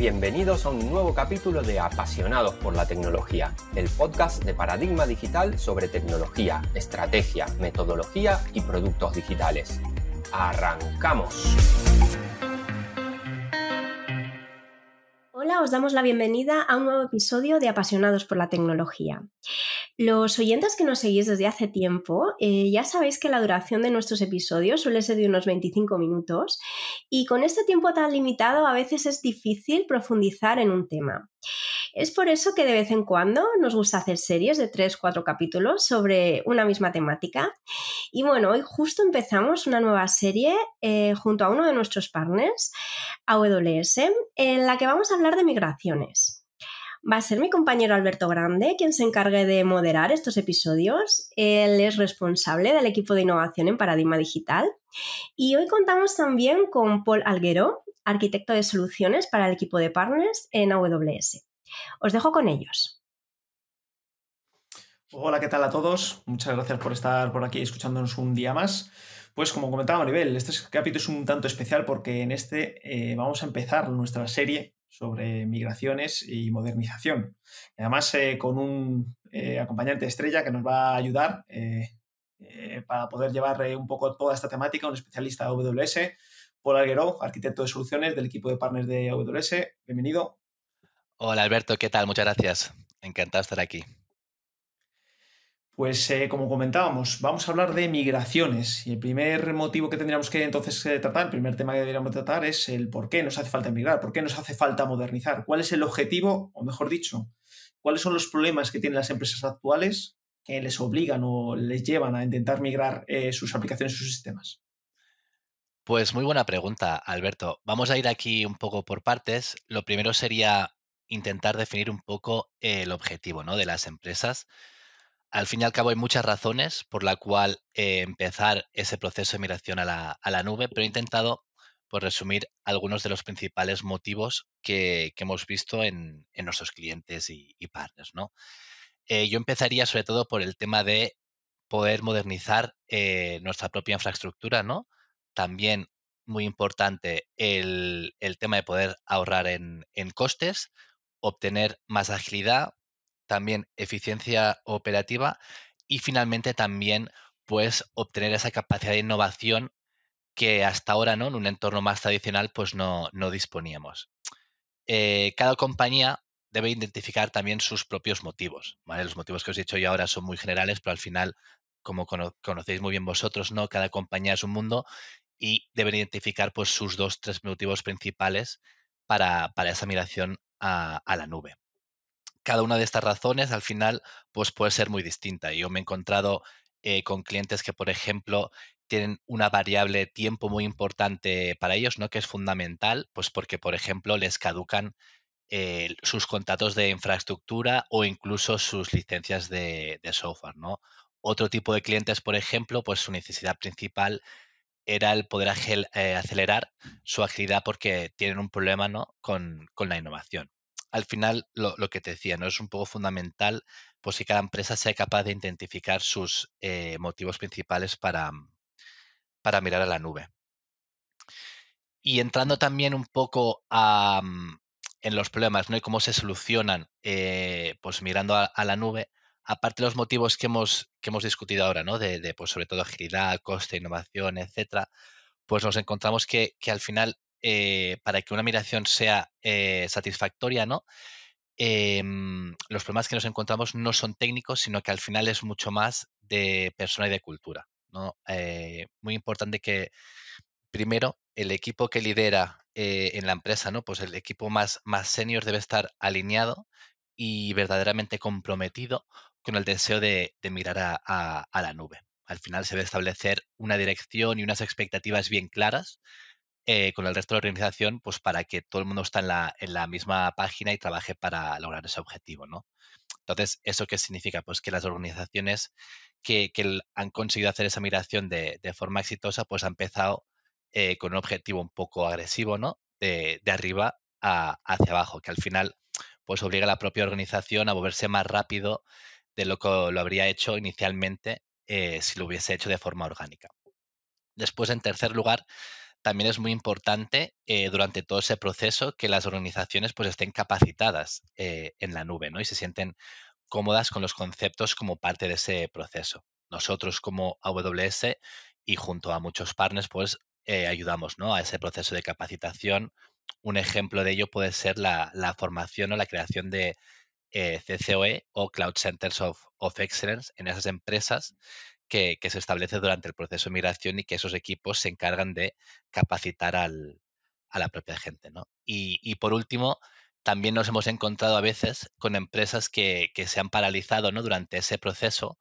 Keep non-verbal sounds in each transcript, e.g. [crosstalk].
Bienvenidos a un nuevo capítulo de Apasionados por la Tecnología, el podcast de Paradigma Digital sobre tecnología, estrategia, metodología y productos digitales. ¡Arrancamos! os damos la bienvenida a un nuevo episodio de Apasionados por la Tecnología. Los oyentes que nos seguís desde hace tiempo eh, ya sabéis que la duración de nuestros episodios suele ser de unos 25 minutos y con este tiempo tan limitado a veces es difícil profundizar en un tema. Es por eso que de vez en cuando nos gusta hacer series de tres, cuatro capítulos sobre una misma temática. Y bueno, hoy justo empezamos una nueva serie eh, junto a uno de nuestros partners, AWS, en la que vamos a hablar de migraciones. Va a ser mi compañero Alberto Grande quien se encargue de moderar estos episodios. Él es responsable del equipo de innovación en Paradigma Digital. Y hoy contamos también con Paul Alguero, arquitecto de soluciones para el equipo de partners en AWS. Os dejo con ellos. Hola, ¿qué tal a todos? Muchas gracias por estar por aquí escuchándonos un día más. Pues como comentaba Maribel, este capítulo es un tanto especial porque en este eh, vamos a empezar nuestra serie sobre migraciones y modernización. Además, eh, con un eh, acompañante estrella que nos va a ayudar para poder llevar un poco toda esta temática, un especialista de AWS, Paul Alguero, arquitecto de soluciones del equipo de partners de AWS. Bienvenido. Hola Alberto, ¿qué tal? Muchas gracias. Encantado de estar aquí. Pues eh, como comentábamos, vamos a hablar de migraciones y el primer motivo que tendríamos que entonces eh, tratar, el primer tema que deberíamos tratar es el por qué nos hace falta migrar, por qué nos hace falta modernizar, cuál es el objetivo, o mejor dicho, cuáles son los problemas que tienen las empresas actuales que les obligan o les llevan a intentar migrar eh, sus aplicaciones, sus sistemas. Pues muy buena pregunta, Alberto. Vamos a ir aquí un poco por partes. Lo primero sería intentar definir un poco el objetivo ¿no? de las empresas. Al fin y al cabo hay muchas razones por la cual eh, empezar ese proceso de migración a la, nube, pero he intentado por pues, resumir algunos de los principales motivos que, hemos visto en, nuestros clientes y, partners. ¿no? Eh, yo empezaría sobre todo por el tema de poder modernizar eh, nuestra propia infraestructura, ¿no? También muy importante el, tema de poder ahorrar en, en, costes, obtener más agilidad, también eficiencia operativa y finalmente también pues obtener esa capacidad de innovación que hasta ahora ¿no? en un entorno más tradicional pues no, disponíamos. Eh, cada compañía debe identificar también sus propios motivos. Los motivos que os he dicho yo ahora son muy generales, pero al final, como conocéis muy bien vosotros, ¿no? cada compañía es un mundo y deben identificar pues, sus dos, tres motivos principales para, para esa migración a, la nube. Cada una de estas razones al final pues puede ser muy distinta. Yo me he encontrado eh, con clientes que, por ejemplo, tienen una variable tiempo muy importante para ellos, ¿no? Que es fundamental, pues porque, por ejemplo, les caducan eh, sus contratos de infraestructura o incluso sus licencias de, software, ¿no? Otro tipo de clientes, por ejemplo, pues su necesidad principal era el poder eh, acelerar su agilidad porque tienen un problema ¿no? con, la innovación. Al final, lo, que te decía, ¿no? es un poco fundamental pues, si cada empresa sea capaz de identificar sus eh, motivos principales para, mm, para mirar a la nube. Y entrando también un poco mm, en los problemas ¿no? y cómo se solucionan eh, pues mirando a, la nube, aparte de los motivos que hemos, que hemos discutido ahora, ¿no? De, pues sobre todo agilidad, coste, innovación, etcétera, pues nos encontramos que, al final, eh, para que una migración sea eh, satisfactoria, ¿no? Em, los problemas que nos encontramos no son técnicos, sino que al final es mucho más de persona y de cultura. Eh, muy importante que, primero, el equipo que lidera en la empresa, ¿no? Pues el equipo más, más senior debe estar alineado y verdaderamente comprometido con el deseo de, mirar a, la nube. Al final se debe establecer una dirección y unas expectativas bien claras eh, con el resto de la organización, pues para que todo el mundo está en la, misma página y trabaje para lograr ese objetivo, ¿no? Entonces, ¿eso qué significa? Pues que las organizaciones que, han conseguido hacer esa migración de, forma exitosa, pues han empezado eh, con un objetivo un poco agresivo, ¿no? De, arriba hacia abajo, que al final pues obliga a la propia organización a moverse más rápido de lo que lo habría hecho inicialmente eh, si lo hubiese hecho de forma orgánica. Después, en tercer lugar, también es muy importante eh, durante todo ese proceso que las organizaciones pues, estén capacitadas eh, en la nube ¿no? y se sienten cómodas con los conceptos como parte de ese proceso. Nosotros como AWS y junto a muchos partners pues ayudamos a ese proceso de capacitación. Un ejemplo de ello puede ser la formación o la creación de, eh, CCOE o Cloud Centers of, Excellence en esas empresas que, se establece durante el proceso de migración y que esos equipos se encargan de capacitar a la propia gente. ¿no? Y, por último, también nos hemos encontrado a veces con empresas que, se han paralizado ¿no? durante ese proceso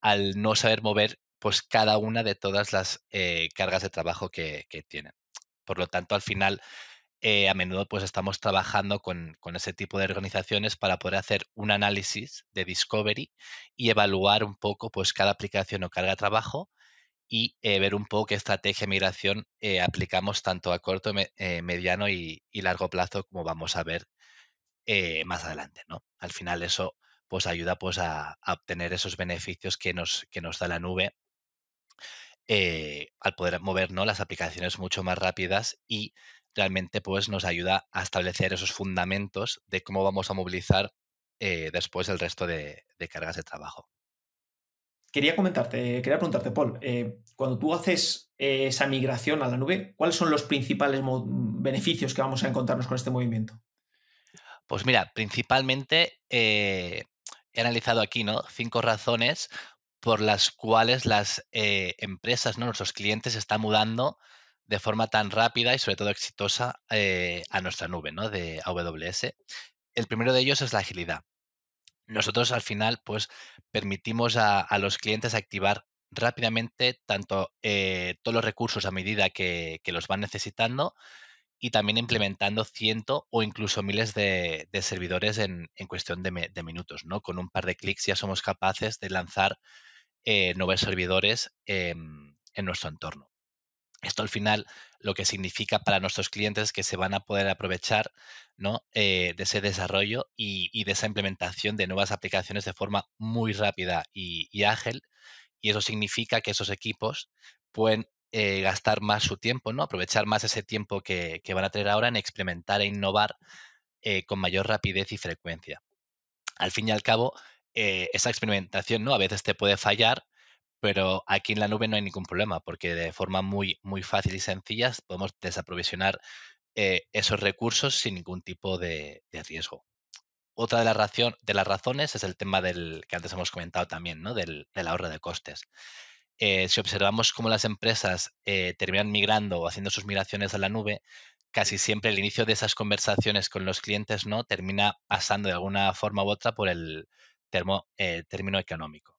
al no saber mover pues, cada una de todas las eh, cargas de trabajo que, tienen. Por lo tanto, al final, eh, a menudo pues estamos trabajando con, ese tipo de organizaciones para poder hacer un análisis de discovery y evaluar un poco pues cada aplicación o carga de trabajo y eh, ver un poco qué estrategia de migración eh, aplicamos tanto a corto, mediano y, largo plazo como vamos a ver más adelante, ¿no? Al final eso pues ayuda pues a, obtener esos beneficios que nos, que nos da la nube al poder mover las aplicaciones mucho más rápidas y realmente pues, nos ayuda a establecer esos fundamentos de cómo vamos a movilizar eh, después el resto de, cargas de trabajo. Quería comentarte, quería preguntarte, Paul, eh, cuando tú haces esa migración a la nube, ¿cuáles son los principales beneficios que vamos a encontrarnos con este movimiento? Pues mira, principalmente eh, he analizado aquí ¿no? cinco razones por las cuales las empresas, ¿no? nuestros clientes, están mudando de forma tan rápida y sobre todo exitosa eh, a nuestra nube ¿no? de AWS. El primero de ellos es la agilidad. Nosotros al final pues permitimos a, los clientes activar rápidamente tanto eh, todos los recursos a medida que, los van necesitando y también implementando ciento o incluso miles de, servidores en, cuestión de, minutos. ¿no? Con un par de clics ya somos capaces de lanzar eh, nuevos servidores em, en nuestro entorno. Esto al final lo que significa para nuestros clientes es que se van a poder aprovechar eh, de ese desarrollo y, de esa implementación de nuevas aplicaciones de forma muy rápida y, ágil. Y eso significa que esos equipos pueden eh, gastar más su tiempo, ¿no? aprovechar más ese tiempo que, van a tener ahora en experimentar e innovar eh, con mayor rapidez y frecuencia. Al fin y al cabo, esa experimentación ¿no? a veces te puede fallar pero aquí en la nube no hay ningún problema porque de forma muy, muy fácil y sencilla podemos desaprovisionar eh, esos recursos sin ningún tipo de, riesgo. Otra de, de, las razones es el tema del que antes hemos comentado también, ¿no? del, ahorro de costes. Eh, si observamos cómo las empresas eh, terminan migrando o haciendo sus migraciones a la nube, casi siempre el inicio de esas conversaciones con los clientes no termina pasando de alguna forma u otra por el termo, término económico.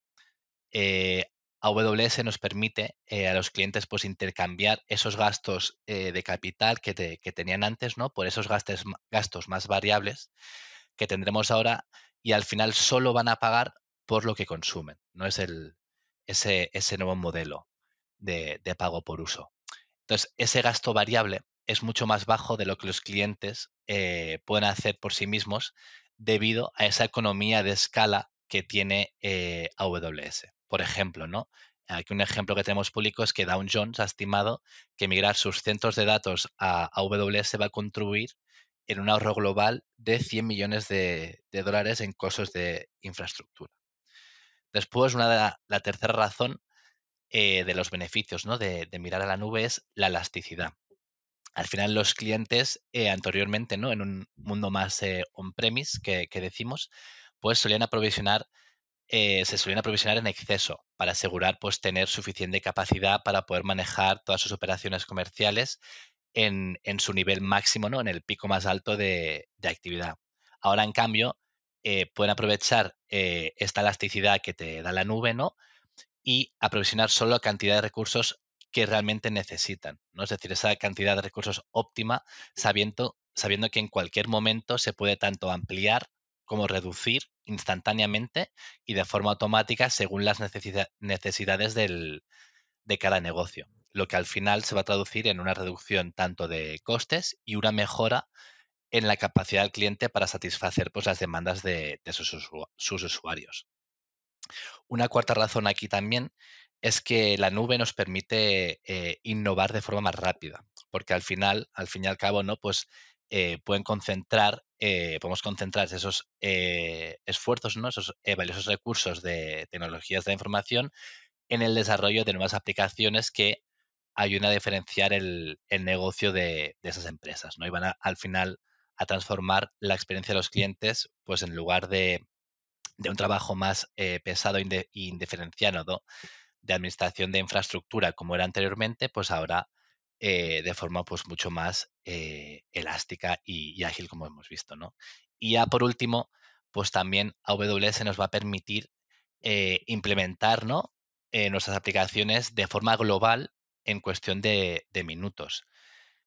AWS nos permite eh, a los clientes pues, intercambiar esos gastos eh, de capital que, tenían antes, ¿no? Por esos gastos, más variables que tendremos ahora y al final solo van a pagar por lo que consumen, ¿no? Es ese, nuevo modelo de, pago por uso. Entonces, ese gasto variable es mucho más bajo de lo que los clientes eh, pueden hacer por sí mismos debido a esa economía de escala que tiene AWS. Por ejemplo, ¿no? Aquí un ejemplo que tenemos público es que Dow Jones ha estimado que migrar sus centros de datos a AWS va a contribuir en un ahorro global de 100 millones de, dólares en costos de infraestructura. Después, una la, tercera razón eh, de los beneficios de, mirar a la nube es la elasticidad. Al final, los clientes eh, anteriormente, ¿no? en un mundo más eh, on-premise que, decimos, pues solían aprovisionar eh, se suelen aprovisionar en exceso para asegurar pues, tener suficiente capacidad para poder manejar todas sus operaciones comerciales en, su nivel máximo, en el pico más alto de, actividad. Ahora, en cambio, eh, pueden aprovechar eh, esta elasticidad que te da la nube ¿no? y aprovisionar solo cantidad de recursos que realmente necesitan, ¿no? Es decir, esa cantidad de recursos óptima, sabiendo que en cualquier momento se puede tanto ampliar como reducir instantáneamente y de forma automática según las necesidades de cada negocio, lo que al final se va a traducir en una reducción tanto de costes y una mejora en la capacidad del cliente para satisfacer pues, las demandas de, sus, usuarios. Una cuarta razón aquí también es que la nube nos permite eh, innovar de forma más rápida, porque al final, al fin y al cabo, ¿no? Pues eh, pueden concentrar, eh, podemos concentrar esos eh, esfuerzos, esos valiosos recursos de tecnologías de la información en el desarrollo de nuevas aplicaciones que ayuden a diferenciar el, negocio de, esas empresas, ¿no? Y van al final a transformar la experiencia de los clientes, pues en lugar de, un trabajo más pesado e indiferenciado de administración de infraestructura como era anteriormente, pues ahora eh, de forma pues mucho más eh, elástica y, ágil como hemos visto, ¿no? Y ya por último, pues también AWS nos va a permitir eh, implementar nuestras aplicaciones de forma global en cuestión de, minutos.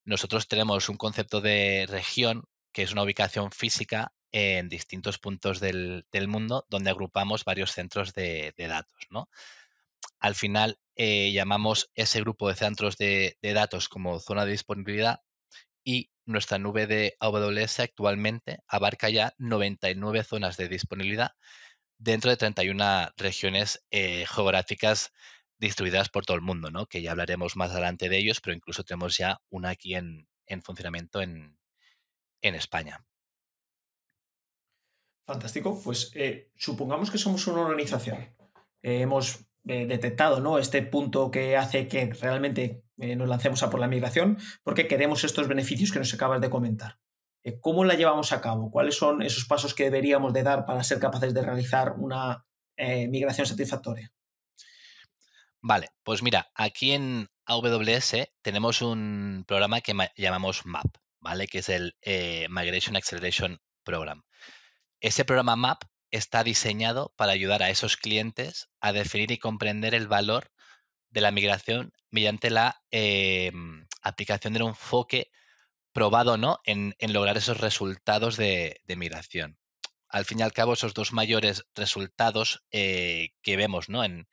Nosotros tenemos un concepto de región que es una ubicación física en distintos puntos del, mundo donde agrupamos varios centros de, de datos. ¿no? Al final, eh, llamamos ese grupo de centros de, datos como zona de disponibilidad y nuestra nube de AWS actualmente abarca ya 99 zonas de disponibilidad dentro de 31 regiones eh, geográficas distribuidas por todo el mundo, ¿no? que ya hablaremos más adelante de ellos, pero incluso tenemos ya una aquí en, funcionamiento en, España. Fantástico. Pues eh, supongamos que somos una organización. hemos eh, detectado ¿no? este punto que hace que realmente eh, nos lancemos a por la migración, porque queremos estos beneficios que nos acabas de comentar. Eh, ¿Cómo la llevamos a cabo? ¿Cuáles son esos pasos que deberíamos de dar para ser capaces de realizar una migración satisfactoria? Vale, pues mira, aquí en AWS tenemos un programa que llamamos MAP, ¿vale? Que es el Migration Acceleration Program. Ese programa MAP está diseñado para ayudar a esos clientes a definir y comprender el valor de la migración mediante la eh, aplicación de un enfoque probado no en, lograr esos resultados de, migración. Al fin y al cabo, esos dos mayores resultados eh, que vemos ¿no? en,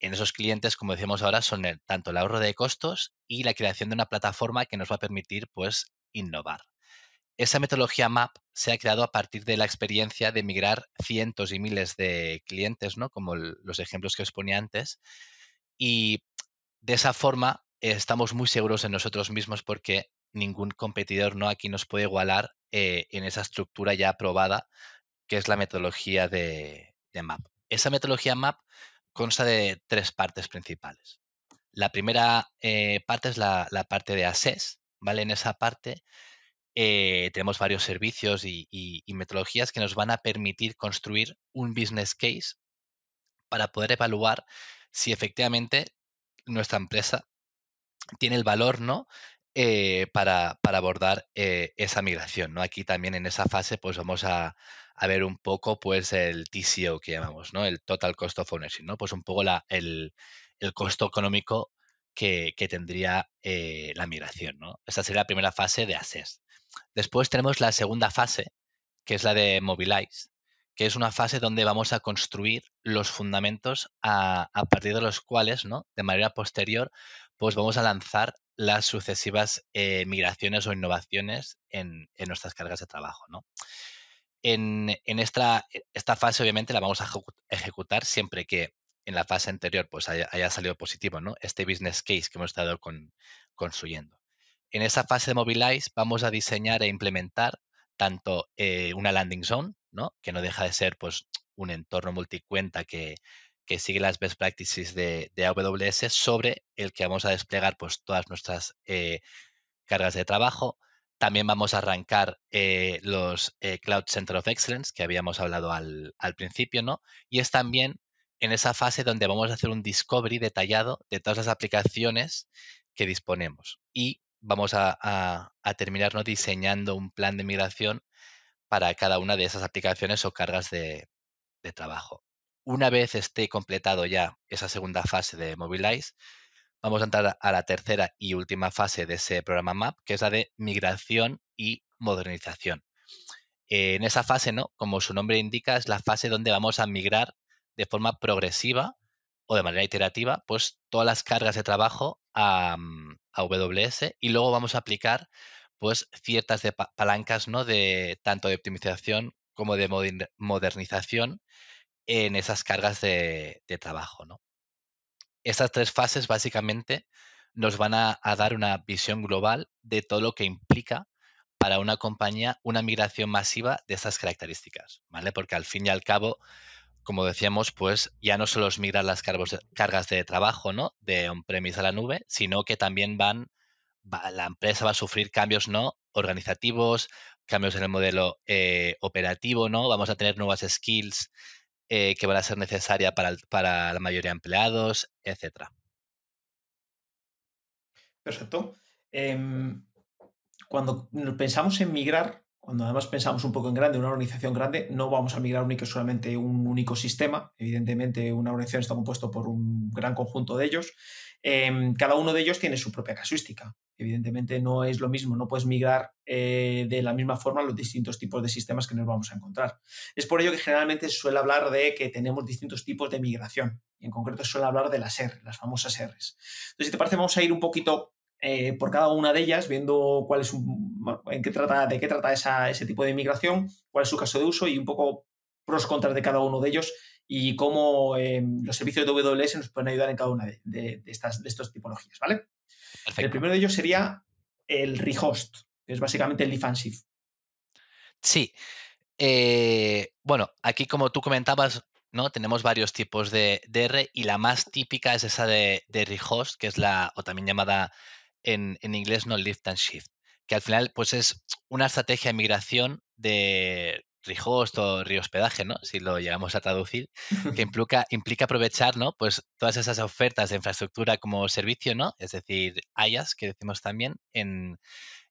esos clientes, como decíamos ahora, son tanto el ahorro de costos y la creación de una plataforma que nos va a permitir pues, innovar. Esa metodología MAP se ha creado a partir de la experiencia de migrar cientos y miles de clientes, ¿no? Como los ejemplos que os ponía antes. Y de esa forma estamos muy seguros en nosotros mismos porque ningún competidor ¿no? aquí nos puede igualar eh, en esa estructura ya aprobada que es la metodología de, MAP. Esa metodología MAP consta de tres partes principales. La primera eh, parte es la, la, parte de ASES, ¿vale? En esa parte eh, tenemos varios servicios y, metodologías que nos van a permitir construir un business case para poder evaluar si efectivamente nuestra empresa tiene el valor no eh, para, abordar eh, esa migración. Aquí también en esa fase pues vamos a, ver un poco pues el TCO que llamamos, ¿no? el Total Cost of Ownership, ¿no? pues un poco el, el costo económico que, tendría eh, la migración. ¿no? Esta sería la primera fase de Ases. Después tenemos la segunda fase, que es la de Mobilize, que es una fase donde vamos a construir los fundamentos a, partir de los cuales, ¿no? de manera posterior, pues vamos a lanzar las sucesivas eh, migraciones o innovaciones en, nuestras cargas de trabajo. ¿no? En, e, esta, fase, obviamente, la vamos a ejecutar siempre que en la fase anterior pues haya, salido positivo, ¿no? Este business case que hemos estado construyendo. En esa fase de Mobilize vamos a diseñar e implementar tanto eh, una landing zone, ¿no? Que no deja de ser pues un entorno multicuenta que, que sigue las best practices de, AWS sobre el que vamos a desplegar pues todas nuestras eh, cargas de trabajo. También vamos a arrancar eh, los Cloud Center of Excellence que habíamos hablado al, principio, ¿no? Y es también en esa fase donde vamos a hacer un discovery detallado de todas las aplicaciones que disponemos y vamos a, terminar diseñando un plan de migración para cada una de esas aplicaciones o cargas de, trabajo. Una vez esté completado ya esa segunda fase de Mobilize, vamos a entrar a la tercera y última fase de ese programa MAP, que es la de migración y modernización. En esa fase, ¿no? Como su nombre indica, es la fase donde vamos a migrar de forma progresiva o de manera iterativa, pues todas las cargas de trabajo a, mm, WS y luego vamos a aplicar pues ciertas palancas ¿no? de tanto de optimización como de modernización en esas cargas de, trabajo. ¿no? Estas tres fases básicamente nos van a, a, dar una visión global de todo lo que implica para una compañía una migración masiva de estas características, ¿vale? Porque al fin y al cabo como decíamos, pues ya no solo es migrar las cargas de trabajo, ¿no? De on-premise a la nube, sino que también van, la empresa va a sufrir cambios, ¿no? Organizativos, cambios en el modelo eh, operativo, ¿no? Vamos a tener nuevas skills eh, que van a ser necesarias para, la mayoría de empleados, etc. Perfecto. Em, cuando pensamos en migrar, cuando además pensamos un poco en grande, una organización grande, no vamos a migrar únicamente solamente un único sistema. Evidentemente, una organización está compuesta por un gran conjunto de ellos. Em, cada uno de ellos tiene su propia casuística. Evidentemente, no es lo mismo, no puedes migrar eh, de la misma forma los distintos tipos de sistemas que nos vamos a encontrar. Es por ello que generalmente suele hablar de que tenemos distintos tipos de migración. en concreto, se suele hablar de las R, las famosas Rs. Entonces, si te parece, vamos a ir un poquito eh, por cada una de ellas, viendo cuál es en qué trata, de qué trata esa, ese tipo de inmigración, cuál es su caso de uso y un poco pros contras de cada uno de ellos y cómo eh, los servicios de WS nos pueden ayudar en cada una de, estas, de tipologías, ¿vale? El primero de ellos sería el rehost, que es básicamente el Defensive. Sí. Eh, bueno, aquí como tú comentabas, ¿no? Tenemos varios tipos de, R y la más típica es esa de, de rehost, que es la, o también llamada en, inglés no lift and shift, que al final pues es una estrategia de migración de rehost o rehospedaje, ¿no? Si lo llegamos a traducir, que [laughs] implica, implica aprovechar, ¿no? Pues todas esas ofertas de infraestructura como servicio, ¿no? Es decir, IaaS, que decimos también en,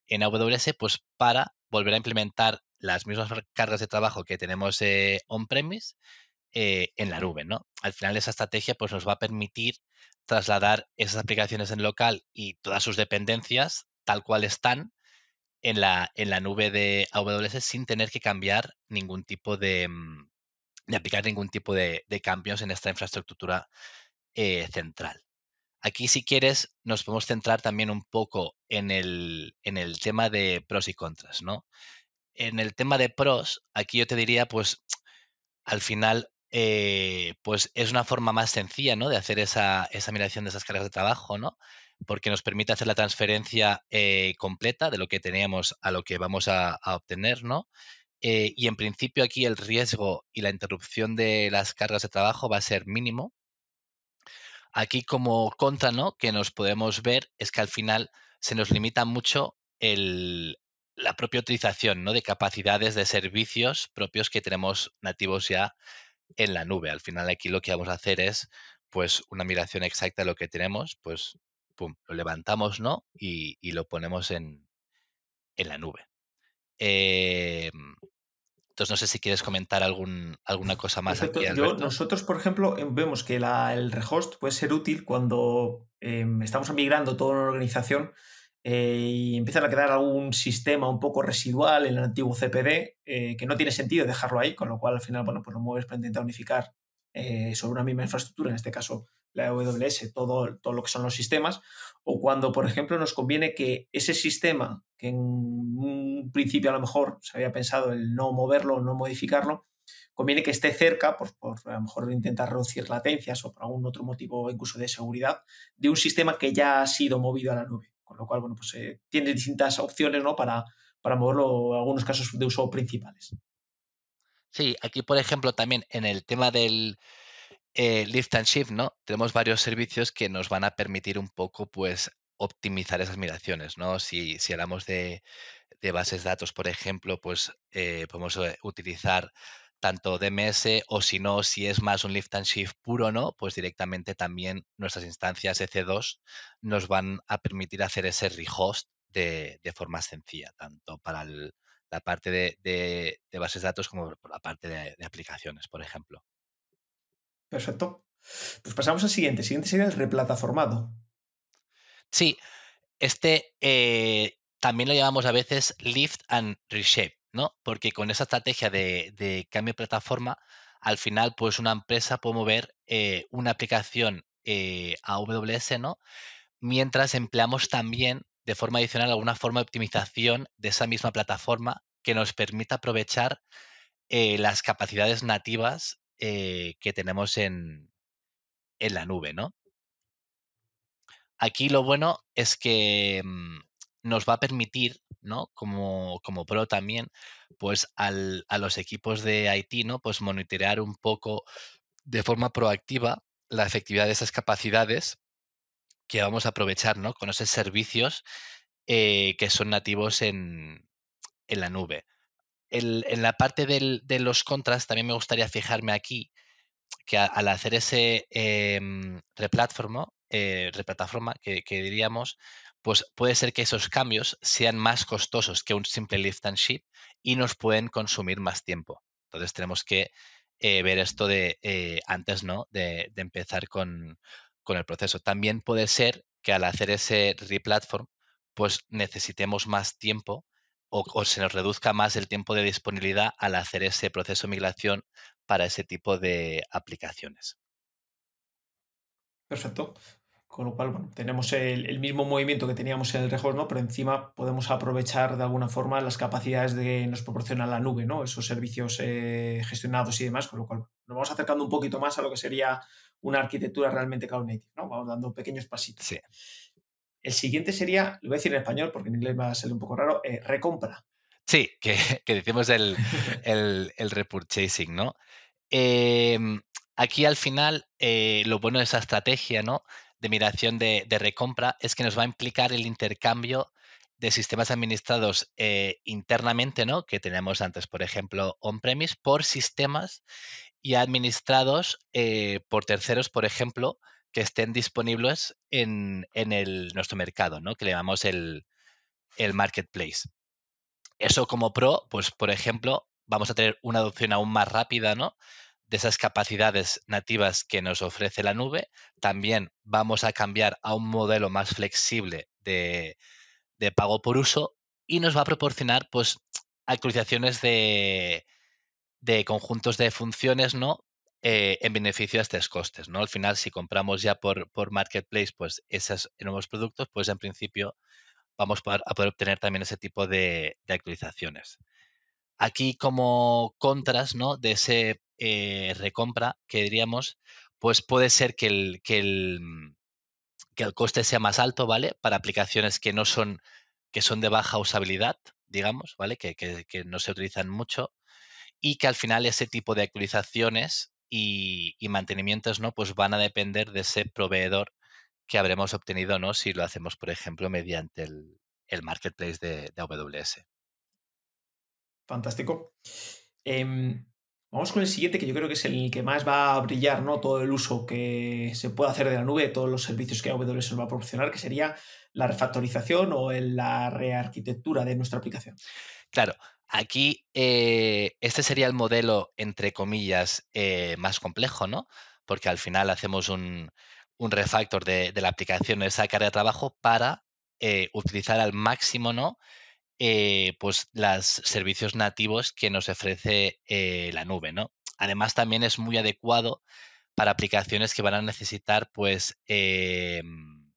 en AWS, pues para volver a implementar las mismas cargas de trabajo que tenemos eh, on-premise eh, en la nube, ¿no? Al final esa estrategia pues nos va a permitir trasladar esas aplicaciones en local y todas sus dependencias, tal cual están, en la, en la nube de AWS sin tener que cambiar ningún tipo de, mm, aplicar ningún tipo de, cambios en esta infraestructura eh, central. Aquí, si quieres, nos podemos centrar también un poco en el, en el tema de pros y contras, ¿no? En el tema de pros, aquí yo te diría, pues, al final, eh, pues es una forma más sencilla ¿no? de hacer esa, esa migración de esas cargas de trabajo, ¿no? porque nos permite hacer la transferencia eh, completa de lo que teníamos a lo que vamos a, obtener, ¿no? Eh, y en principio aquí el riesgo y la interrupción de las cargas de trabajo va a ser mínimo. Aquí como contra, ¿no? Que nos podemos ver es que al final se nos limita mucho el, la propia utilización, ¿no? De capacidades de servicios propios que tenemos nativos ya en la nube. Al final aquí lo que vamos a hacer es pues una migración exacta de lo que tenemos, pues lo levantamos, ¿no? Y, lo ponemos en, en la nube. Em, entonces no sé si quieres comentar algún, alguna cosa más. Aquí, nosotros, por ejemplo, em, vemos que el rehost puede ser útil cuando em, estamos migrando toda una organización eh, y empiezan a quedar algún sistema un poco residual en el antiguo CPD eh, que no tiene sentido dejarlo ahí, con lo cual al final, bueno, pues lo mueves para intentar unificar eh, sobre una misma infraestructura, en este caso la AWS, todo, todo lo que son los sistemas, o cuando, por ejemplo, nos conviene que ese sistema, que en un principio a lo mejor se había pensado el no moverlo, no modificarlo, conviene que esté cerca, por, por a lo mejor intentar reducir latencias o por algún otro motivo incluso de seguridad, de un sistema que ya ha sido movido a la nube. Con lo cual, bueno, pues eh, tiene distintas opciones ¿no? para, para moverlo en algunos casos de uso principales. Sí, aquí, por ejemplo, también en el tema del eh, lift and shift, ¿no? Tenemos varios servicios que nos van a permitir un poco, pues, optimizar esas migraciones, ¿no? Si, si hablamos de, bases de datos, por ejemplo, pues eh, podemos utilizar tanto DMS o si no, si es más un lift and shift puro no, pues directamente también nuestras instancias EC2 nos van a permitir hacer ese rehost de, de forma sencilla, tanto para la parte de, bases de datos como por la parte de, aplicaciones, por ejemplo. Perfecto. Pues pasamos al siguiente. siguiente sería el replataformado. Sí, este eh, también lo llamamos a veces lift and reshape ¿no? Porque con esa estrategia de, cambio de plataforma, al final, pues una empresa puede mover eh, una aplicación eh, a AWS, ¿no? Mientras empleamos también de forma adicional alguna forma de optimización de esa misma plataforma que nos permita aprovechar eh, las capacidades nativas que tenemos en, en la nube, ¿no? Aquí lo bueno es que mm, nos va a permitir, ¿no? Como, pro también, pues a los equipos de Haití, ¿no? Pues monitorear un poco de forma proactiva la efectividad de esas capacidades que vamos a aprovechar, ¿no? Con esos servicios eh, que son nativos en, la nube. en la parte de los contras también me gustaría fijarme aquí que al hacer ese em, eh, replataforma que diríamos, pues puede ser que esos cambios sean más costosos que un simple lift and shift y nos pueden consumir más tiempo. Entonces tenemos que eh, ver esto de eh, antes, ¿no? De, empezar con, el proceso. También puede ser que al hacer ese replatform, pues necesitemos más tiempo o se nos reduzca más el tiempo de disponibilidad al hacer ese proceso de migración para ese tipo de aplicaciones. Perfecto. Con lo cual, bueno, tenemos el, mismo movimiento que teníamos en el ¿no? Pero encima podemos aprovechar de alguna forma las capacidades que nos proporciona la nube, ¿no? Esos servicios eh, gestionados y demás, con lo cual nos vamos acercando un poquito más a lo que sería una arquitectura realmente cloud native, ¿no? Vamos dando pequeños pasitos. Sí. El siguiente sería, lo voy a decir en español porque en inglés va a ser un poco raro, eh, recompra. Sí, [laughs] que, decimos el, el, repurchasing, ¿no? Em, aquí al final, eh, lo bueno de esa estrategia, ¿no? de migración de, recompra es que nos va a implicar el intercambio de sistemas administrados eh, internamente, ¿no? Que teníamos antes, por ejemplo, on-premise, por sistemas y administrados eh, por terceros, por ejemplo, que estén disponibles en, el, nuestro mercado, ¿no? Que le llamamos el, el marketplace. Eso como pro, pues por ejemplo, vamos a tener una adopción aún más rápida, ¿no? de esas capacidades nativas que nos ofrece la nube, también vamos a cambiar a un modelo más flexible de, pago por uso y nos va a proporcionar pues, actualizaciones de, conjuntos de funciones ¿no? Eh, en beneficio a estos costes. ¿no? Al final, si compramos ya por, por Marketplace pues, esos nuevos productos, pues en principio vamos a poder obtener también ese tipo de, actualizaciones. Aquí como contras ¿no? de ese eh, recompra que diríamos, pues puede ser que el, que el, mm, que el coste sea más alto, ¿vale? Para aplicaciones que no son, que son de baja usabilidad, digamos, ¿vale? Que, no se utilizan mucho y que al final ese tipo de actualizaciones y, y, mantenimientos, ¿no? Pues van a depender de ese proveedor que habremos obtenido, ¿no? Si lo hacemos, por ejemplo, mediante el, el marketplace de, de, AWS. Fantástico. Em, Vamos con el siguiente, que yo creo que es el que más va a brillar, ¿no? Todo el uso que se puede hacer de la nube, todos los servicios que AWS nos va a proporcionar, que sería la refactorización o la rearquitectura de nuestra aplicación. Claro, aquí eh, este sería el modelo, entre comillas, eh, más complejo, ¿no? Porque al final hacemos un, refactor de, la aplicación, esa carga de trabajo, para eh, utilizar al máximo, ¿no? Eh, pues los servicios nativos que nos ofrece eh, la nube, ¿no? Además, también es muy adecuado para aplicaciones que van a necesitar, pues, em,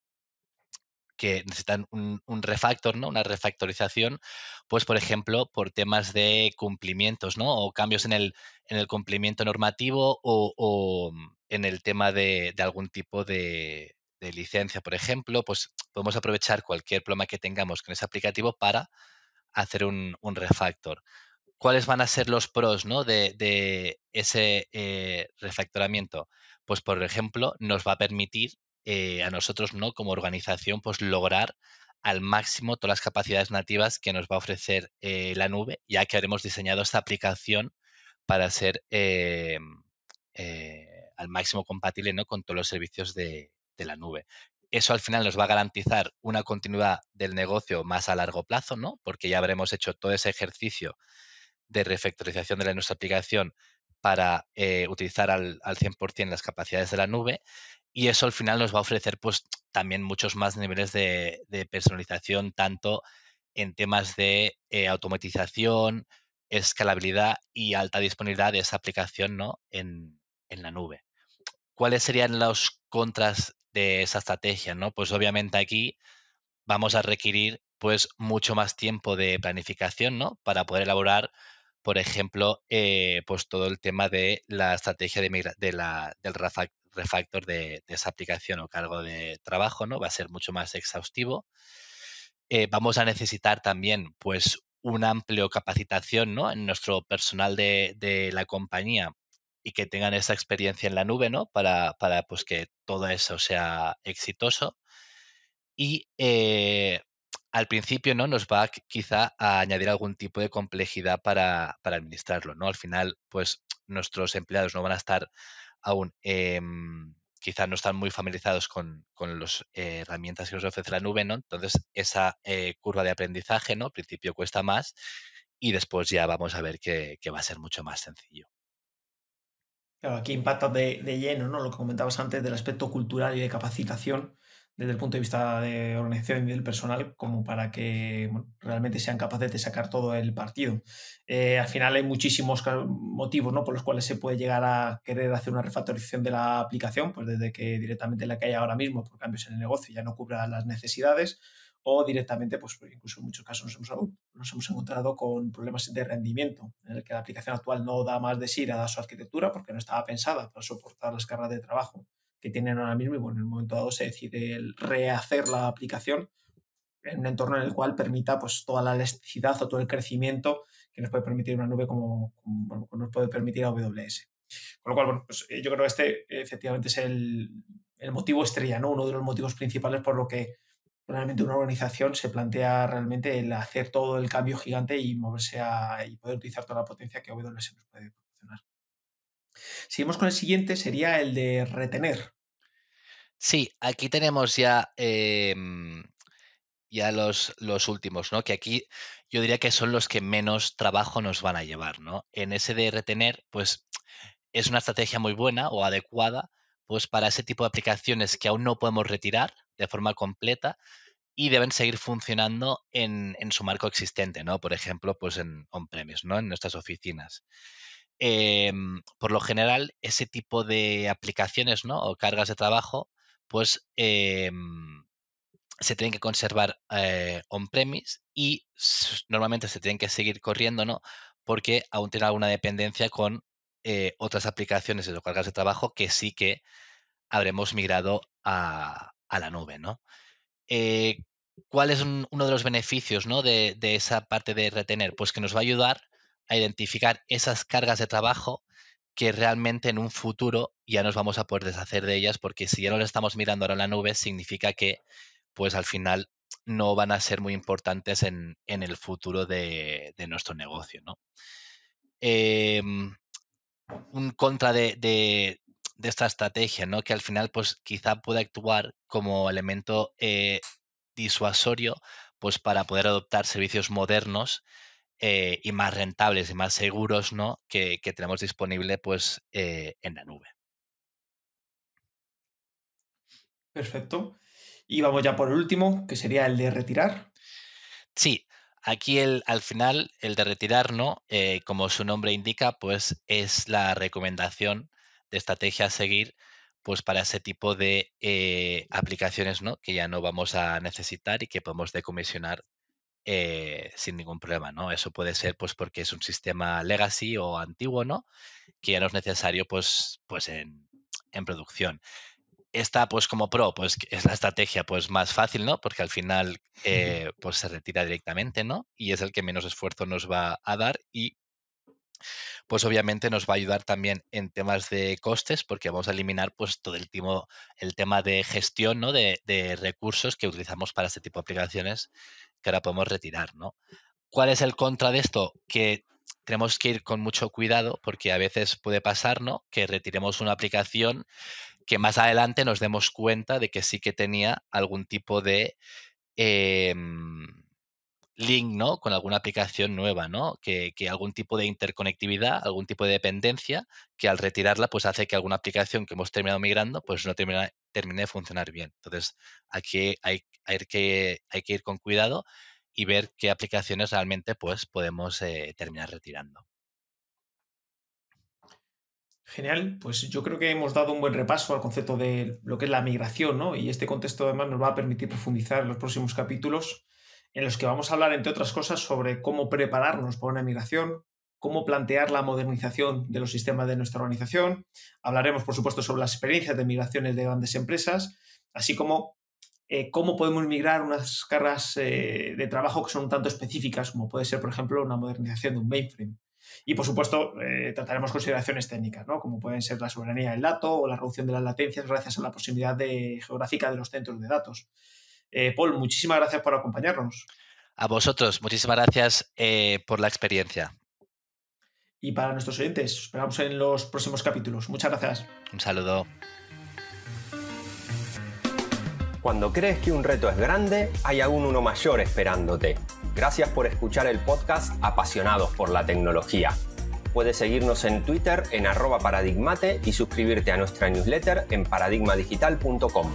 que necesitan un, refactor, ¿no? Una refactorización, pues, por ejemplo, por temas de cumplimientos, ¿no? O cambios en el, en el cumplimiento normativo o, mm, en el tema de algún tipo de, de licencia, por ejemplo, pues podemos aprovechar cualquier problema que tengamos con ese aplicativo para hacer un, refactor. ¿Cuáles van a ser los pros ¿no? de, ese eh, refactoramiento? Pues, por ejemplo, nos va a permitir eh, a nosotros, ¿no? Como organización, pues lograr al máximo todas las capacidades nativas que nos va a ofrecer eh, la nube, ya que habremos diseñado esta aplicación para ser al máximo compatible ¿no? con todos los servicios de, de la nube. Eso al final nos va a garantizar una continuidad del negocio más a largo plazo, ¿no? Porque ya habremos hecho todo ese ejercicio de refactorización de nuestra aplicación para eh, utilizar al, al 100% las capacidades de la nube y eso al final nos va a ofrecer pues también muchos más niveles de, personalización, tanto en temas de eh, automatización, escalabilidad y alta disponibilidad de esa aplicación ¿no? en, en la nube. ¿Cuáles serían los contras de esa estrategia, ¿no? Pues obviamente aquí vamos a requerir pues mucho más tiempo de planificación, ¿no? Para poder elaborar, por ejemplo, eh, pues todo el tema de la estrategia de, del refactor de, esa aplicación o cargo de trabajo, ¿no? Va a ser mucho más exhaustivo. Eh, vamos a necesitar también, pues, una amplia capacitación, ¿no? En nuestro personal de, de la compañía y que tengan esa experiencia en la nube, ¿no? Para, para pues, que todo eso sea exitoso. Y eh, al principio, ¿no? Nos va quizá a añadir algún tipo de complejidad para, para administrarlo, ¿no? Al final, pues nuestros empleados no van a estar aún, em, quizá no están muy familiarizados con, con las eh, herramientas que nos ofrece la nube, ¿no? Entonces, esa eh, curva de aprendizaje, ¿no? Al principio cuesta más y después ya vamos a ver que va a ser mucho más sencillo. Claro, aquí impacta de, lleno, ¿no? Lo que comentabas antes del aspecto cultural y de capacitación desde el punto de vista de organización y del personal, como para que realmente sean capaces de sacar todo el partido. Eh, al final hay muchísimos motivos por los cuales se puede llegar a querer hacer una refactorización de la aplicación, pues desde que directamente la que hay ahora mismo por cambios en el negocio ya no cubra las necesidades, o directamente, pues, incluso en muchos casos no hemos nos hemos encontrado con problemas de rendimiento, en el que la aplicación actual no da más de sí a su arquitectura porque no estaba pensada para soportar las cargas de trabajo que tienen ahora mismo y bueno, en el momento dado se decide rehacer la aplicación en un entorno en el cual permita pues toda la elasticidad o todo el crecimiento que nos puede permitir una nube como, nos puede permitir AWS. Con lo cual, pues eh, yo creo que este efectivamente es el, el motivo estrella, ¿no? Uno de los motivos principales por lo que realmente una organización se plantea realmente el hacer todo el cambio gigante y moverse a, y poder utilizar toda la potencia que se nos puede proporcionar. Seguimos con el siguiente, sería el de retener. Sí, aquí tenemos ya, em, ya los, últimos, ¿no? Que aquí yo diría que son los que menos trabajo nos van a llevar, ¿no? En ese de retener, pues es una estrategia muy buena o adecuada, pues para ese tipo de aplicaciones que aún no podemos retirar, de forma completa y deben seguir funcionando en, su marco existente, ¿no? Por ejemplo, pues en on-premise, ¿no? En nuestras oficinas. Em, por lo general, ese tipo de aplicaciones, ¿no? O cargas de trabajo, pues em, se tienen que conservar eh, on-premise y normalmente se tienen que seguir corriendo, ¿no? Porque aún tiene alguna dependencia con eh, otras aplicaciones de cargas de trabajo que sí que habremos migrado a, la nube, ¿no? Eh, ¿Cuál es uno de los beneficios de, esa parte de retener? Pues que nos va a ayudar a identificar esas cargas de trabajo que realmente en un futuro ya nos vamos a poder deshacer de ellas, porque si ya no le estamos mirando ahora la nube, significa que pues al final no van a ser muy importantes en, el futuro de, nuestro negocio. Em, un contra de, de esta estrategia, ¿no? Que al final, pues quizá pueda actuar como elemento eh, disuasorio, pues para poder adoptar servicios modernos eh, y más rentables y más seguros, ¿no? Que, tenemos disponible, pues, eh, en la nube. Perfecto. Y vamos ya por el último, que sería el de retirar. Sí, Aquí el, al final, el de retirar no, como su nombre indica, pues es la recomendación estrategia a seguir pues para ese tipo de eh, aplicaciones ¿no? que ya no vamos a necesitar y que podemos decomisionar eh, sin ningún problema, ¿no? Eso puede ser pues porque es un sistema legacy o antiguo, ¿no? Que ya no es necesario pues, pues en, producción. Esta, pues como pro, pues es la estrategia pues más fácil, ¿no? Porque al final [laughs] eh, pues se retira directamente, ¿no? Y es el que menos esfuerzo nos va a dar y pues obviamente nos va a ayudar también en temas de costes, porque vamos a eliminar pues todo el, el tema de gestión de, recursos que utilizamos para este tipo de aplicaciones que ahora podemos retirar. ¿no? ¿Cuál es el contra de esto? Que tenemos que ir con mucho cuidado, porque a veces puede pasar ¿no? que retiremos una aplicación que más adelante nos demos cuenta de que sí que tenía algún tipo de... Em, link, ¿no? Con alguna aplicación nueva, ¿no? Que, algún tipo de interconectividad, algún tipo de dependencia, que al retirarla, pues hace que alguna aplicación que hemos terminado migrando, pues no termina, termine de funcionar bien. Entonces, aquí hay, que, hay que ir con cuidado y ver qué aplicaciones realmente, pues, podemos eh, terminar retirando. Genial, pues yo creo que hemos dado un buen repaso al concepto de lo que es la migración, ¿no? Y este contexto además nos va a permitir profundizar en los próximos capítulos en los que vamos a hablar, entre otras cosas, sobre cómo prepararnos para una migración, cómo plantear la modernización de los sistemas de nuestra organización. Hablaremos, por supuesto, sobre las experiencias de migraciones de grandes empresas, así como eh, cómo podemos migrar unas cargas eh, de trabajo que son un tanto específicas, como puede ser, por ejemplo, una modernización de un mainframe. Y, por supuesto, eh, trataremos consideraciones técnicas, ¿no? como pueden ser la soberanía del dato o la reducción de las latencias gracias a la proximidad geográfica de los centros de datos. Eh, Paul, muchísimas gracias por acompañarnos. A vosotros, muchísimas gracias eh, por la experiencia. Y para nuestros oyentes, esperamos en los próximos capítulos. Muchas gracias. Un saludo. Cuando crees que un reto es grande, hay aún uno mayor esperándote. Gracias por escuchar el podcast Apasionados por la Tecnología. Puedes seguirnos en Twitter en arroba paradigmate y suscribirte a nuestra newsletter en paradigmadigital.com.